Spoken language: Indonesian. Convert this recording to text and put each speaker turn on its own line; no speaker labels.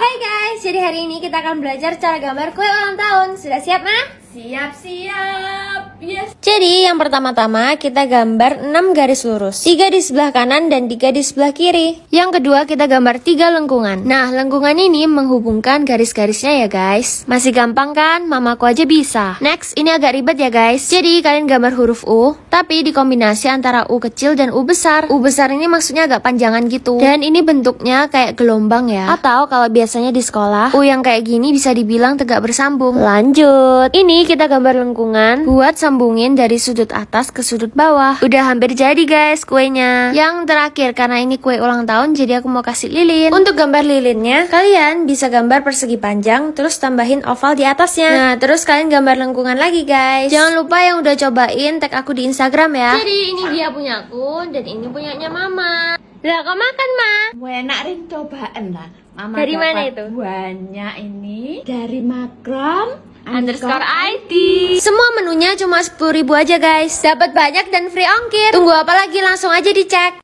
Hai guys, jadi hari ini kita akan belajar cara gambar kue ulang tahun. Sudah siap, Ma? Siap, siap. Yes. Jadi, yang pertama-tama kita gambar 6 garis lurus. 3 di sebelah kanan dan 3 di sebelah kiri. Yang kedua, kita gambar 3 lengkungan. Nah, lengkungan ini menghubungkan garis-garisnya ya, guys. Masih gampang kan? Mamaku aja bisa. Next, ini agak ribet ya, guys. Jadi, kalian gambar huruf U. Tapi dikombinasi antara U kecil dan U besar. U besar ini maksudnya agak panjangan gitu. Dan ini bentuknya kayak gelombang ya. Atau kalau biasanya di sekolah, U yang kayak gini bisa dibilang tegak bersambung. Lanjut. Ini kita gambar lengkungan. Buat sambungin dari sudut atas ke sudut bawah. Udah hampir jadi guys kuenya. Yang terakhir, karena ini kue ulang tahun, jadi aku mau kasih lilin. Untuk gambar lilinnya, kalian bisa gambar persegi panjang, terus tambahin oval di atasnya. Nah, terus kalian gambar lengkungan lagi guys. Jangan lupa yang udah cobain, tag aku di Instagram Instagram ya. Jadi
ini dia punya aku dan ini punyanya Mama. Lah kau makan ma? Enak rin cobaan lah. Mama dari mana itu? Banyak ini dari Makrom underscore ID.
Semua menunya cuma 10.000 aja guys. Dapat banyak dan free ongkir. Tunggu apa lagi? Langsung aja dicek.